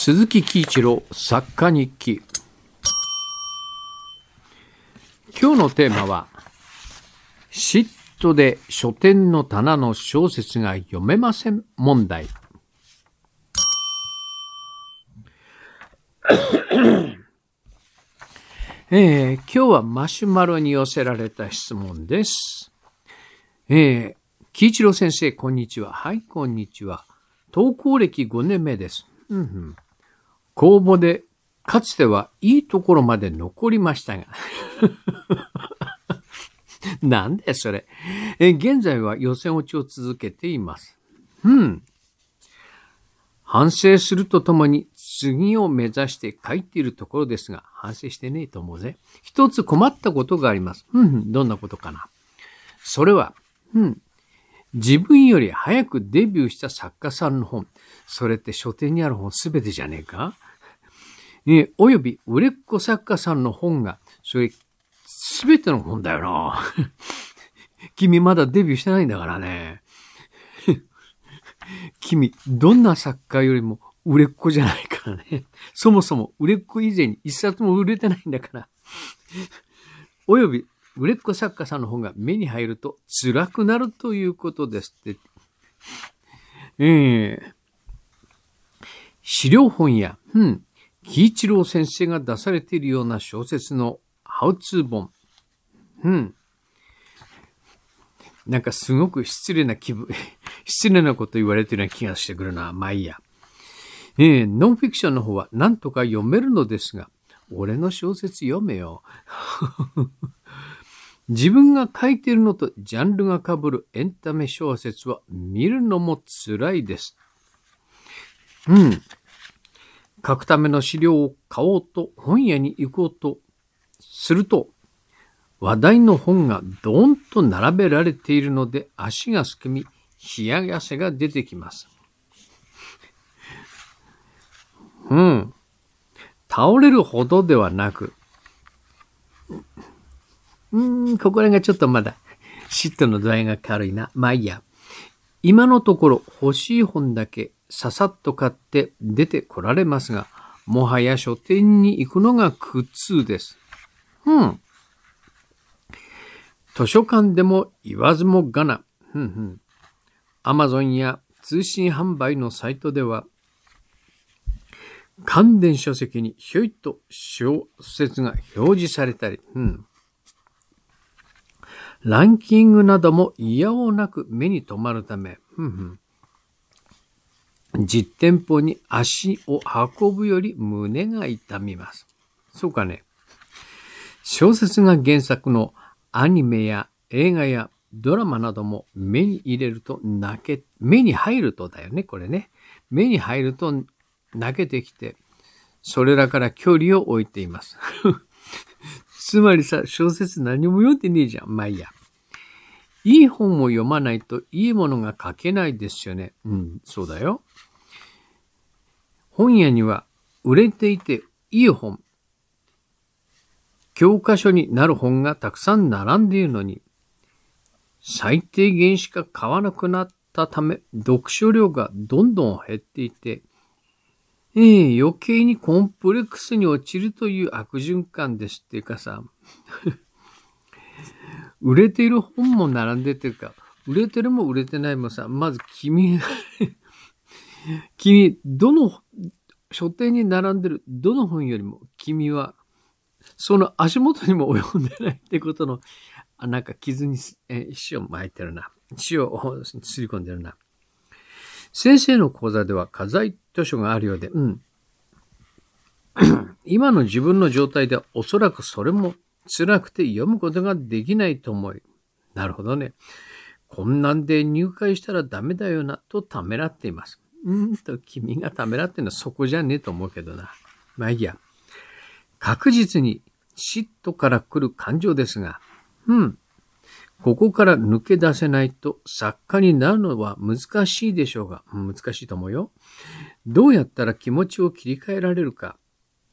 鈴木喜一郎作家日記今日のテーマは嫉妬で書店の棚の小説が読めません問題 えー、今日はマシュマロに寄せられた質問です。えー、喜一郎先生、こんにちは。はい、こんにちは。投稿歴5年目です。うん、うん公募で、かつてはいいところまで残りましたが。なんでそれ。え、現在は予選落ちを続けています。うん。反省するとともに次を目指して書いているところですが、反省してねえと思うぜ。一つ困ったことがあります。うん、どんなことかな。それは、うん。自分より早くデビューした作家さんの本。それって書店にある本すべてじゃねえかね、および売れっ子作家さんの本が、それ、すべての本だよな。君まだデビューしてないんだからね。君、どんな作家よりも売れっ子じゃないからね。そもそも売れっ子以前に一冊も売れてないんだから。および売れっ子作家さんの本が目に入ると辛くなるということですって。ええー、資料本や、うん、喜一郎先生が出されているような小説のハウツー本。うん。なんかすごく失礼な気分、失礼なこと言われてるような気がしてくるな。まあいいや。ええー、ノンフィクションの方は何とか読めるのですが、俺の小説読めよ。自分が書いているのとジャンルが被るエンタメ小説は見るのも辛いです。うん。書くための資料を買おうと本屋に行こうとすると、話題の本がドーンと並べられているので足がすくみ、冷や汗が出てきます。うん。倒れるほどではなく、うん、ここらがちょっとまだ、嫉妬の度合いが軽いな。まあいいや。今のところ欲しい本だけささっと買って出てこられますが、もはや書店に行くのが苦痛です。うん。図書館でも言わずもがな。ふんふん。アマゾンや通信販売のサイトでは、関連書籍にひょいっと小説が表示されたり、うん。ランキングなども嫌おなく目に留まるため、うんうん、実店舗に足を運ぶより胸が痛みます。そうかね。小説が原作のアニメや映画やドラマなども目に入れると泣け、目に入るとだよね、これね。目に入ると泣けてきて、それらから距離を置いています。つまりさ、小説何も読んでねえじゃん。まあいいや。いい本を読まないといいものが書けないですよね。うん、そうだよ。本屋には売れていていい本、教科書になる本がたくさん並んでいるのに、最低限しか買わなくなったため、読書量がどんどん減っていて、ええ、余計にコンプレックスに落ちるという悪循環ですっていうかさ、売れている本も並んでてるか、売れてるも売れてないもさ、まず君 君、どの書店に並んでるどの本よりも君はその足元にも及んでないってことの、あなんか傷に、えを巻いてるな。塩をすり込んでるな。先生の講座では課題図書があるようで、うん。今の自分の状態ではおそらくそれも辛くて読むことができないと思い。なるほどね。こんなんで入会したらダメだよなとためらっています。うんと、君がためらってんのはそこじゃねえと思うけどな。まあいいや。確実に嫉妬から来る感情ですが、うん。ここから抜け出せないと作家になるのは難しいでしょうが、難しいと思うよ。どうやったら気持ちを切り替えられるか、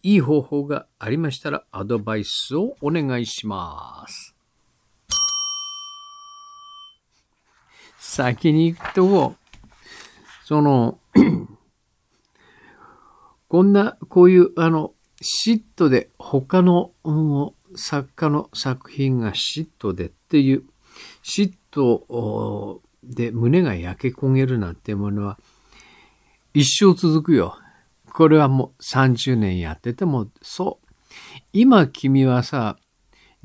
いい方法がありましたらアドバイスをお願いします。先に行くと、その こんな、こういう、あの、嫉妬で他の、作家の作品が嫉妬でっていう、嫉妬で胸が焼け焦げるなんてものは一生続くよ。これはもう30年やっててもそう。今君はさ、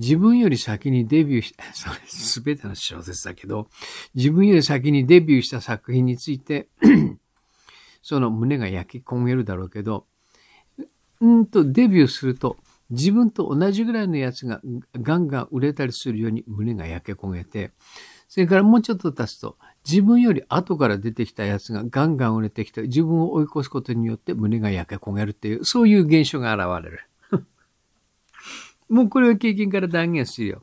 自分より先にデビューした、それすべての小説だけど、自分より先にデビューした作品について その胸が焼き焦げるだろうけど、うんとデビューすると、自分と同じぐらいのやつがガンガン売れたりするように胸が焼け焦げて、それからもうちょっと経つと、自分より後から出てきたやつがガンガン売れてきて、自分を追い越すことによって胸が焼け焦げるっていう、そういう現象が現れる。もうこれは経験から断言するよ。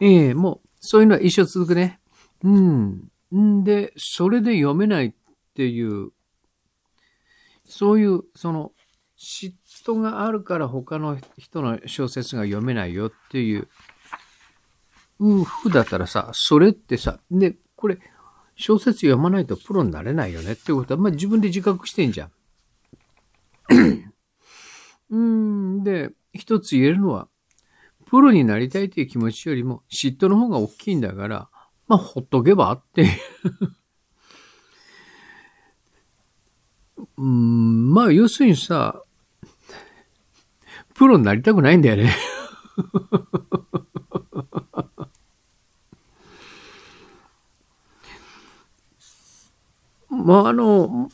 ええー、もう、そういうのは一生続くね。うん。んで、それで読めないっていう、そういう、その、嫉妬があるから他の人の小説が読めないよっていう、うふだったらさ、それってさ、で、これ、小説読まないとプロになれないよねってことは、まあ、自分で自覚してんじゃん。一つ言えるのは、プロになりたいという気持ちよりも嫉妬の方が大きいんだから、まあ、ほっとけばって うん、まあ、要するにさ、プロになりたくないんだよね まあ、あの、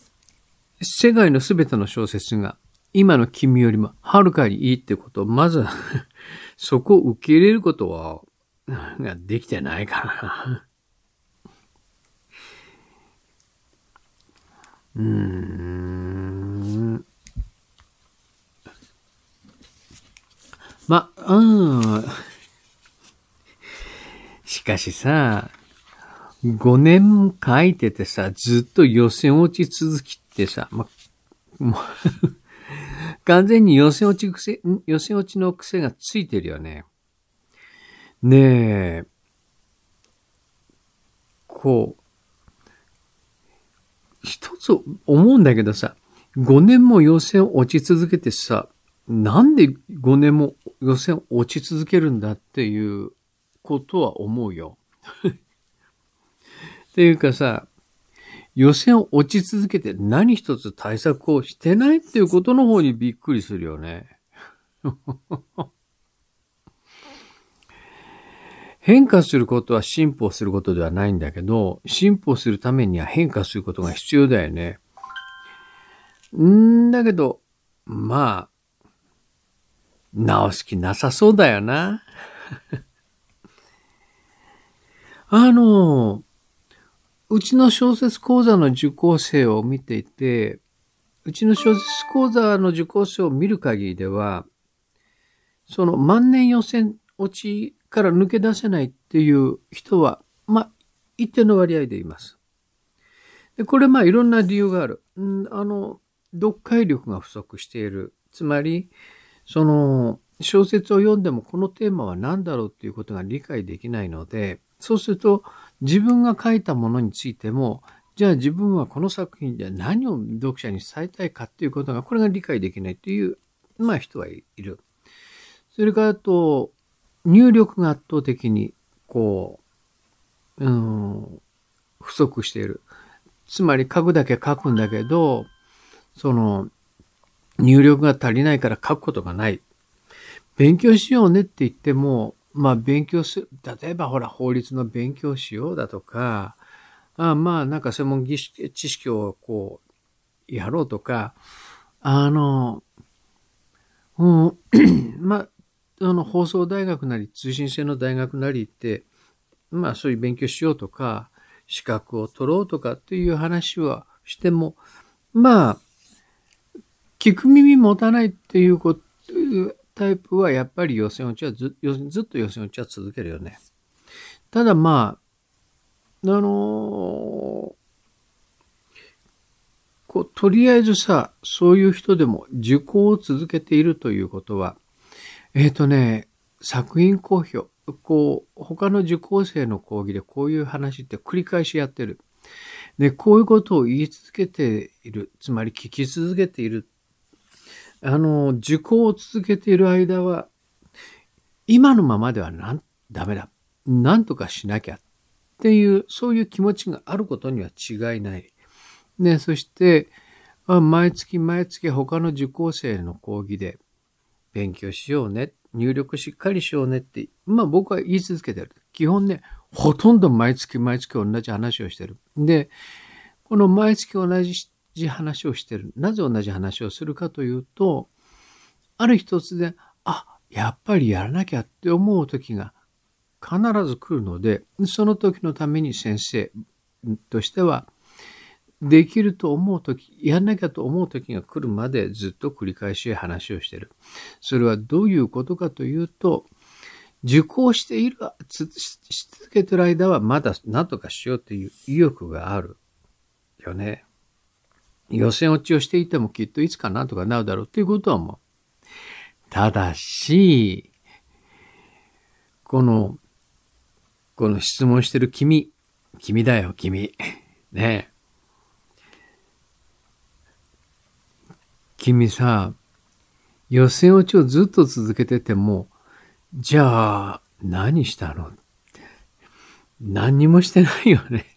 世界のすべての小説が今の君よりもはるかにいいってことまず そこを受け入れることは、ができてないからなうーん。ま、うん。しかしさ、5年も書いててさ、ずっと予選落ち続きってさ、ま、もう完全に寄せ落ち癖、寄せ落ちの癖がついてるよね。ねえ、こう、一つ思うんだけどさ、5年も予選落ち続けてさ、なんで5年も予選落ち続けるんだっていうことは思うよ。っていうかさ、予選落ち続けて何一つ対策をしてないっていうことの方にびっくりするよね。変化することは進歩することではないんだけど、進歩するためには変化することが必要だよね。んだけど、まあ、直す気なさそうだよな。あの、うちの小説講座の受講生を見ていて、うちの小説講座の受講生を見る限りでは、その万年予選落ちから抜け出せないっていう人は、まあ、一定の割合でいます。でこれ、まあ、いろんな理由がある。んあの、読解力が不足している。つまり、その、小説を読んでもこのテーマは何だろうっていうことが理解できないので、そうすると自分が書いたものについても、じゃあ自分はこの作品で何を読者に伝えたいかっていうことが、これが理解できないという、まあ人はいる。それからと、入力が圧倒的に、こう、うん、不足している。つまり書くだけ書くんだけど、その、入力が足りないから書くことがない。勉強しようねって言っても、まあ勉強する、例えばほら法律の勉強しようだとか、あまあなんか専門知識をこうやろうとか、あの、うん、まあ、あの放送大学なり通信制の大学なりって、まあそういう勉強しようとか、資格を取ろうとかっていう話はしても、まあ、聞く耳持たないっていうこと、タイプはやっぱり予選落ちはずずっと予選落ちは続けるよね。ただまあ、あのー、こう、とりあえずさ、そういう人でも受講を続けているということは、えっ、ー、とね、作品公表、こう、他の受講生の講義でこういう話って繰り返しやってる。で、こういうことを言い続けている、つまり聞き続けているあの、受講を続けている間は、今のままではなんダメだ。なんとかしなきゃっていう、そういう気持ちがあることには違いない。ね、そして、毎月毎月他の受講生の講義で勉強しようね、入力しっかりしようねって、まあ僕は言い続けてる。基本ね、ほとんど毎月毎月同じ話をしてる。で、この毎月同じじ話をしてる。なぜ同じ話をするかというと、ある日突然、あ、やっぱりやらなきゃって思う時が必ず来るので、その時のために先生としては、できると思う時、やんなきゃと思う時が来るまでずっと繰り返し話をしてる。それはどういうことかというと、受講している、し続けてる間はまだ何とかしようという意欲があるよね。予選落ちをしていてもきっといつかなんとかなるだろうっていうことはもう。ただし、この、この質問してる君、君だよ、君。ねえ。君さ、予選落ちをずっと続けてても、じゃあ、何したの何にもしてないよね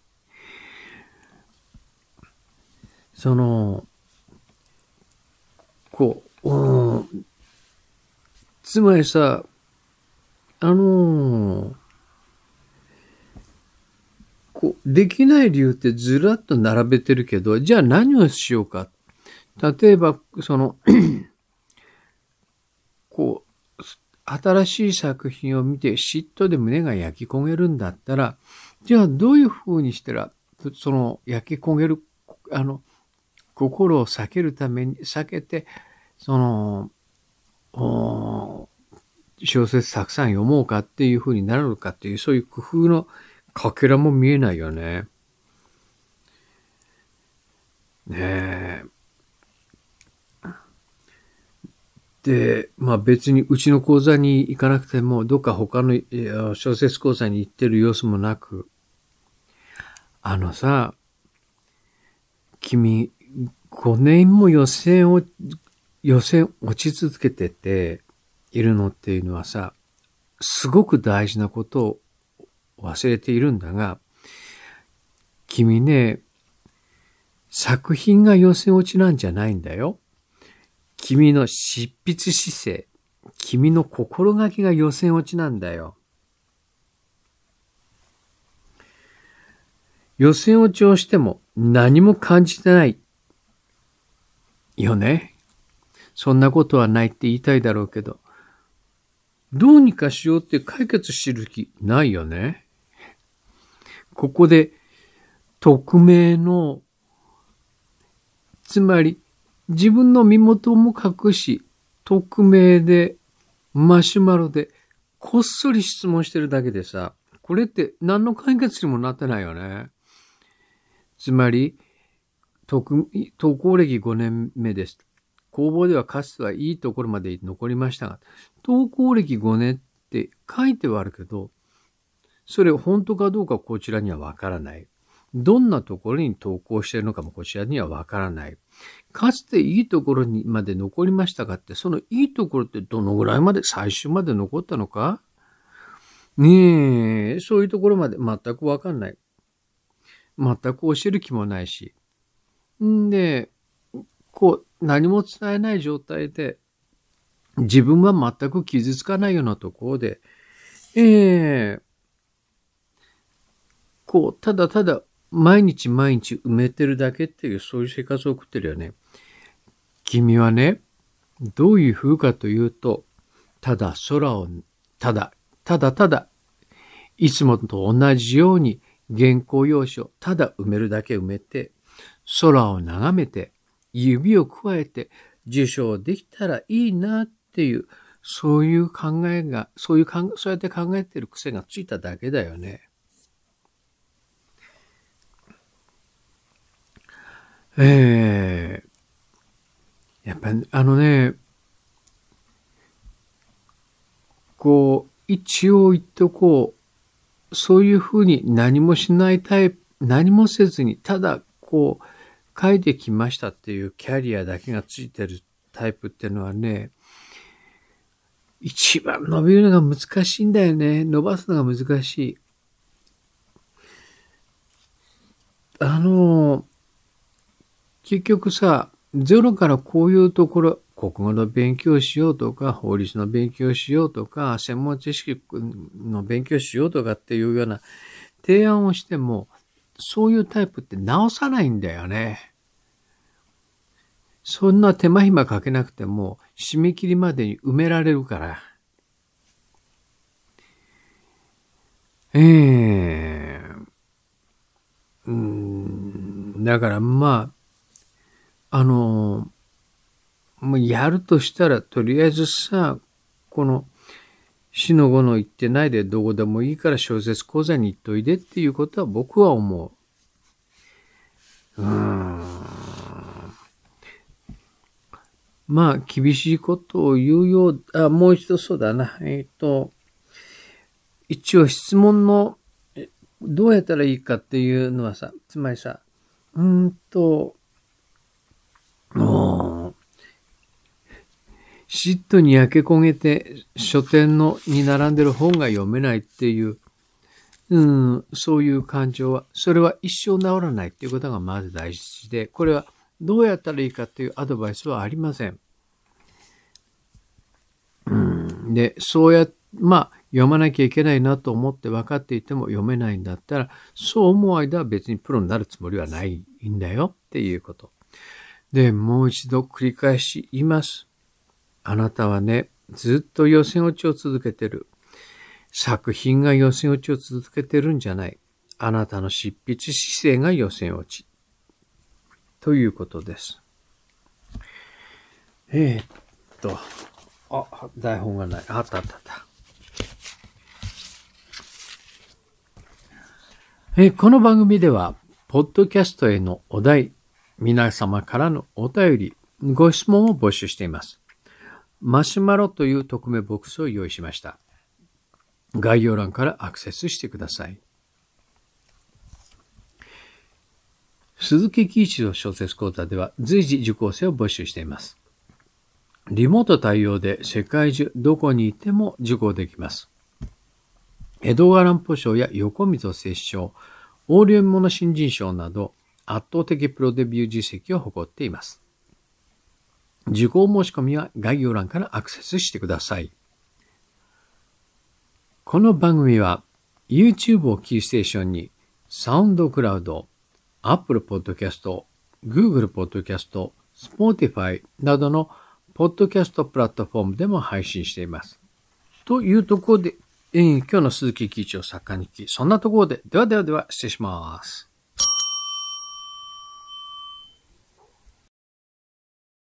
その、こう、うん、つまりさ、あのー、こう、できない理由ってずらっと並べてるけど、じゃあ何をしようか。例えば、その こう、新しい作品を見て嫉妬で胸が焼き焦げるんだったら、じゃあどういうふうにしたら、その焼き焦げる、あの、心を避けるために、避けて、その、小説たくさん読もうかっていうふうになるのかっていう、そういう工夫のかけらも見えないよね。ねえ。で、まあ別にうちの講座に行かなくても、どっか他の小説講座に行ってる様子もなく、あのさ、君、5年も予選を、予選落ち続けてているのっていうのはさ、すごく大事なことを忘れているんだが、君ね、作品が予選落ちなんじゃないんだよ。君の執筆姿勢、君の心がけが予選落ちなんだよ。予選落ちをしても何も感じてないよね。そんなことはないって言いたいだろうけど、どうにかしようって解決してる気ないよね。ここで、匿名の、つまり自分の身元も隠し、匿名で、マシュマロで、こっそり質問してるだけでさ、これって何の解決にもなってないよね。つまり、投稿歴5年目です。工房ではかつてはいいところまで残りましたが、投稿歴5年って書いてはあるけど、それ本当かどうかこちらにはわからない。どんなところに投稿しているのかもこちらにはわからない。かつていいところにまで残りましたかって、そのいいところってどのぐらいまで、最終まで残ったのかねえ、そういうところまで全くわかんない。全く教える気もないし、んで、こう、何も伝えない状態で、自分は全く傷つかないようなところで、ええー、こう、ただただ毎日毎日埋めてるだけっていう、そういう生活を送ってるよね。君はね、どういう風かというと、ただ空を、ただ、ただただ、いつもと同じように原稿用紙をただ埋めるだけ埋めて、空を眺めて、指を加えて受賞できたらいいなっていう、そういう考えが、そういう考え、そうやって考えてる癖がついただけだよね。ええー、やっぱあのね、こう、一応言っておこう。そういうふうに何もしないタイプ、何もせずに、ただこう、書いてきましたっていうキャリアだけがついてるタイプっていうのはね、一番伸びるのが難しいんだよね。伸ばすのが難しい。あの、結局さ、ゼロからこういうところ、国語の勉強しようとか、法律の勉強しようとか、専門知識の勉強しようとかっていうような提案をしても、そういうタイプって直さないんだよね。そんな手間暇かけなくても、締め切りまでに埋められるから。ええー、うん、だからまあ、あの、もうやるとしたら、とりあえずさ、この、死の後の言ってないでどこでもいいから小説講座に行っといでっていうことは僕は思う。うーん。まあ、厳しいことを言うよう、あ、もう一度そうだな。えっ、ー、と、一応質問の、どうやったらいいかっていうのはさ、つまりさ、うーんと、嫉妬に焼け焦げて書店のに並んでる本が読めないっていう、うん、そういう感情は、それは一生治らないっていうことがまず大事で、これはどうやったらいいかっていうアドバイスはありません。うん、で、そうや、まあ、読まなきゃいけないなと思って分かっていても読めないんだったら、そう思う間は別にプロになるつもりはないんだよっていうこと。で、もう一度繰り返し言います。あなたはね、ずっと予選落ちを続けてる。作品が予選落ちを続けてるんじゃない。あなたの執筆姿勢が予選落ち。ということです。えー、っと、あ、台本がない。あったあったあった。えー、この番組では、ポッドキャストへのお題、皆様からのお便り、ご質問を募集しています。マシュマロという匿名ボックスを用意しました。概要欄からアクセスしてください。鈴木喜一郎小説講座では随時受講生を募集しています。リモート対応で世界中どこにいても受講できます。江戸川乱歩賞や横溝摂賞、横領物新人賞など圧倒的プロデビュー実績を誇っています。受講申し込みは概要欄からアクセスしてください。この番組は YouTube をキーステーションにサウンドクラウド、Apple Podcast、Google Podcast、Spotify などのポッドキャストプラットフォームでも配信しています。というところで、えー、今日の鈴木貴一を作家聞き、そんなところで、ではではでは失礼します。